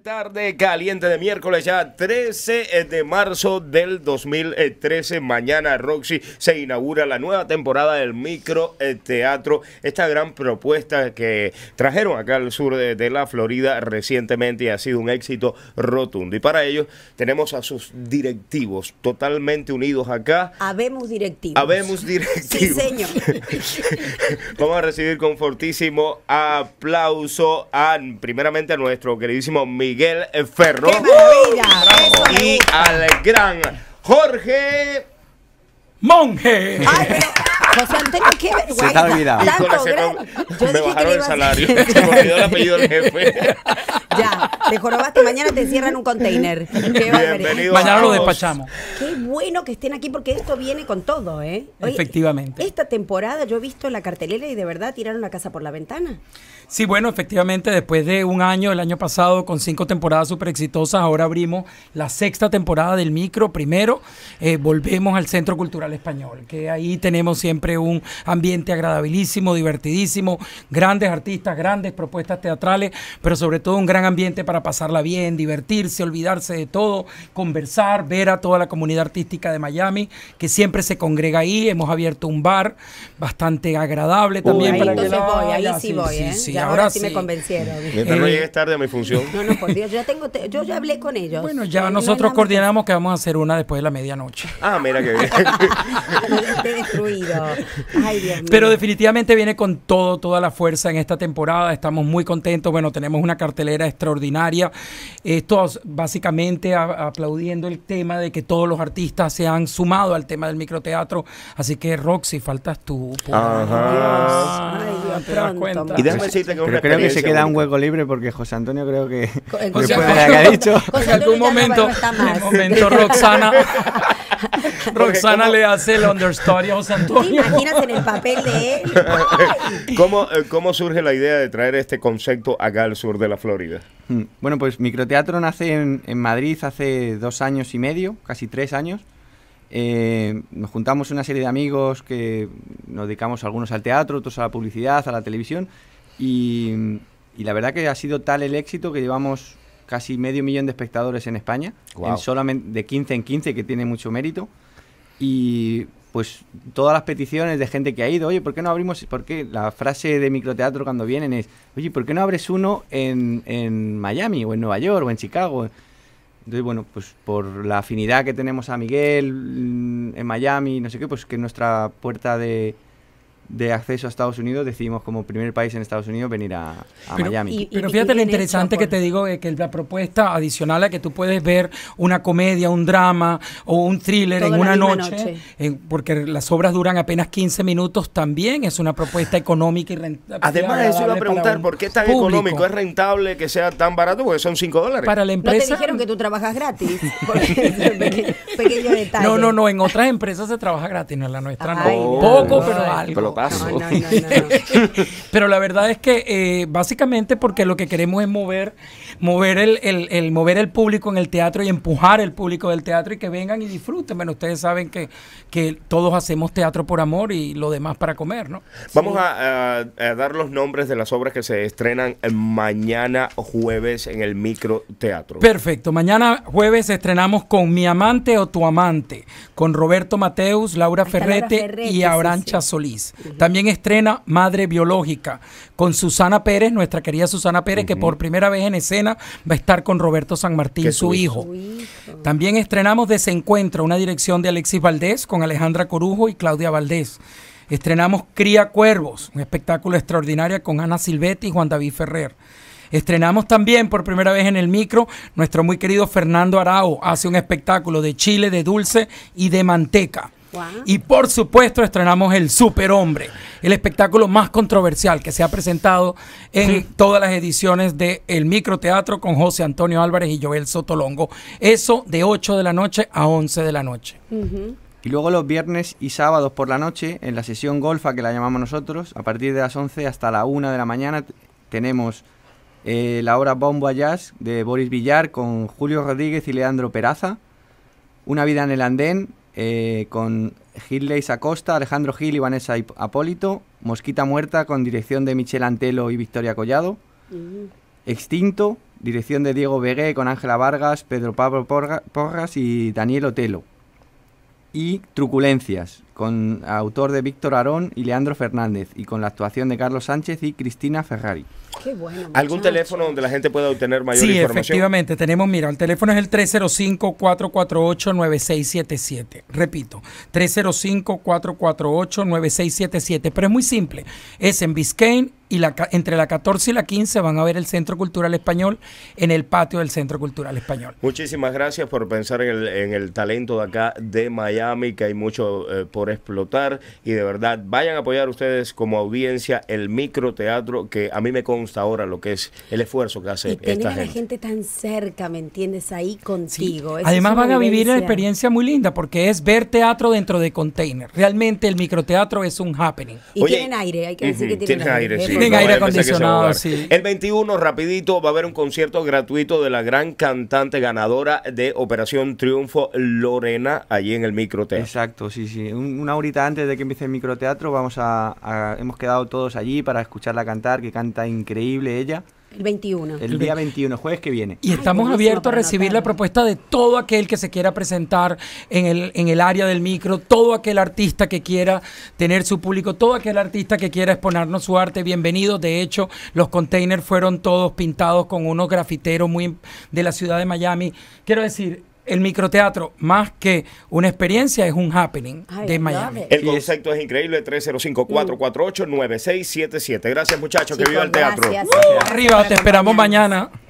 Tarde caliente de miércoles ya 13 eh, de marzo del 2013. Mañana Roxy se inaugura la nueva temporada del micro eh, teatro. Esta gran propuesta que trajeron acá al sur de, la Florida recientemente y ha sido un éxito rotundo. Y para ello tenemos a sus directivos totalmente unidos acá. Habemos directivos. Habemos directivos. Sí, señor. Vamos a recibir con fortísimo aplauso a primeramente a nuestro queridísimo Miguel Ferro. ¡Qué maravilla! y al gran Jorge Monge. Ay, pero, José Antonio, qué vergüenza. Se te ha olvidado. me bajaron el salario. se me olvidó el apellido del jefe. ya, te jorobaste, mañana te cierran un container. mañana lo despachamos. Qué bueno que estén aquí porque esto viene con todo, ¿eh? efectivamente. Esta temporada yo he visto la cartelera y de verdad tiraron la casa por la ventana. Sí, bueno, efectivamente, después de un año, el año pasado, con cinco temporadas súper exitosas, ahora abrimos la sexta temporada del micro. Primero, eh, volvemos al Centro Cultural Español, que ahí tenemos siempre un ambiente agradabilísimo, divertidísimo, grandes artistas, grandes propuestas teatrales, pero sobre todo un gran ambiente para pasarla bien, divertirse, olvidarse de todo, conversar, ver a toda la comunidad artística de Miami, que siempre se congrega ahí. Hemos abierto un bar bastante agradable también. Ahí para voy, ahí sí, voy, ¿eh? ahora, sí me convencieron. Mientras no eh, llegues tarde a mi función. yo, ya hablé con ellos. Bueno, ya eh, nosotros coordinamos que vamos a hacer una después de la medianoche. Ah, mira qué. bien. Pero definitivamente viene con todo, toda la fuerza en esta temporada. Estamos muy contentos. Bueno, tenemos una cartelera extraordinaria estos eh, básicamente aplaudiendo el tema de que todos los artistas se han sumado al tema del microteatro. Así que Roxy, faltas tú. Pero creo que se queda un hueco libre porque José Antonio creo que después de ha dicho. En algún momento, momento Roxana. Roxana le hace el understory a José Antonio. Imagínate en el papel de él. ¿Cómo, eh, ¿Cómo surge la idea de traer este concepto acá al sur de la Florida? Mm, bueno, pues Microteatro nace en Madrid hace dos años y medio, casi tres años. Eh, nos juntamos una serie de amigos que nos dedicamos algunos al teatro, otros a la publicidad, a la televisión y, la verdad que ha sido tal el éxito que llevamos casi medio millón de espectadores en España, solamente de 15 en 15, que tiene mucho mérito. Y pues todas las peticiones de gente que ha ido, oye, ¿por qué no abrimos? Porque la frase de microteatro cuando vienen es, oye, ¿por qué no abres uno en, en Miami o en Nueva York o en Chicago? Entonces, bueno, pues por la afinidad que tenemos a Miguel mm, en Miami, no sé qué, pues que nuestra puerta de, de acceso a Estados Unidos, decidimos como primer país en Estados Unidos venir a, Miami. pero fíjate lo interesante que te digo, es eh, que la propuesta adicional a que tú puedes ver una comedia, un drama o un thriller en una noche, porque las obras duran apenas 15 minutos, también es una propuesta económica y rentable. Además, eso iba a preguntar, ¿por qué es tan económico? ¿Es rentable que sea tan barato? Porque son 5 dólares. Para la empresa... No te dijeron que tú trabajas gratis. detalle. No, no, no, en otras empresas se trabaja gratis, no en la nuestra no. Oh. Poco, pero algo. Pero la verdad es que eh, básicamente porque lo que queremos es mover, mover el, mover el público en el teatro y empujar el público del teatro y que vengan y disfruten. Bueno, ustedes saben que, que todos hacemos teatro por amor y lo demás para comer, ¿no? Vamos a, dar los nombres de las obras que se estrenan mañana jueves en el microteatro Perfecto, mañana jueves estrenamos con Mi Amante o Tu Amante, con Roberto Mateus, Laura Ferrete, y Abrancha sí, también estrena Madre Biológica con Susana Pérez, nuestra querida Susana Pérez, que por primera vez en escena va a estar con Roberto San Martín, su hijo. su hijo. También estrenamos Desencuentro, una dirección de Alexis Valdés con Alejandra Corujo y Claudia Valdés. Estrenamos Cría Cuervos, un espectáculo extraordinario con Ana Silvetti y Juan David Ferrer. Estrenamos también por primera vez en el micro nuestro muy querido Fernando Arao, hace un espectáculo de chile, de dulce y de manteca. Y por supuesto estrenamos El Superhombre, el espectáculo más controversial que se ha presentado en todas las ediciones de El Microteatro con José Antonio Álvarez y Joel Sotolongo. Eso de 8 de la noche a 11 de la noche. Y luego los viernes y sábados por la noche, en la sesión golfa que la llamamos nosotros, a partir de las 11 hasta la 1 de la mañana, tenemos eh, la obra Bombo a Jazz de Boris Villar con Julio Rodríguez y Leandro Peraza. Una vida en el andén eh, con Gil Acosta, Alejandro Gil y Vanessa Apólito, Mosquita Muerta con dirección de Michel Antelo y Victoria Collado, mm. Extinto, dirección de Diego Vegué con Ángela Vargas, Pedro Pablo Porras y Daniel Otelo. Y Truculencias, con autor de Víctor Arón y Leandro Fernández, y con la actuación de Carlos Sánchez y Cristina Ferrari. ¿Algún teléfono donde la gente pueda obtener mayor información? Sí, efectivamente, tenemos, mira, el teléfono es el 305-448-9677. Repito, 305-448-9677, pero es muy simple. Es en Biscayne y entre la 14 y la 15 van a ver el Centro Cultural Español en el patio del Centro Cultural Español. Muchísimas gracias por pensar en el, talento de acá de Miami, que hay mucho eh, explotar y de verdad vayan a apoyar ustedes como audiencia el microteatro que a mí me consta ahora lo que es el esfuerzo que hace tener esta gente. a la gente tan cerca, ¿me entiendes? Ahí contigo. Además van a vivir una experiencia muy linda porque es ver teatro dentro de container. Realmente el microteatro es un happening. Y tienen aire, hay que decir que tienen, aire. ¿eh? acondicionado, El 21 rapidito va a haber un concierto gratuito de la gran cantante ganadora de Operación Triunfo Lorena allí en el microteatro. Exacto, sí, sí. Un una horita antes de que empiece el microteatro, vamos a, hemos quedado todos allí para escucharla cantar, que canta increíble ella. El 21. El día 21, jueves que viene. Y estamos abiertos a recibir la propuesta de todo aquel que se quiera presentar en el, en el área del micro, todo aquel artista que quiera tener su público, todo aquel artista que quiera exponernos su arte, bienvenido. De hecho, los containers fueron todos pintados con unos grafiteros muy de la ciudad de Miami. Quiero decir, el microteatro, más que una experiencia, es un happening de Miami. El concepto es increíble, 305-448-9677. Gracias muchachos, que viva el teatro. arriba, te esperamos mañana.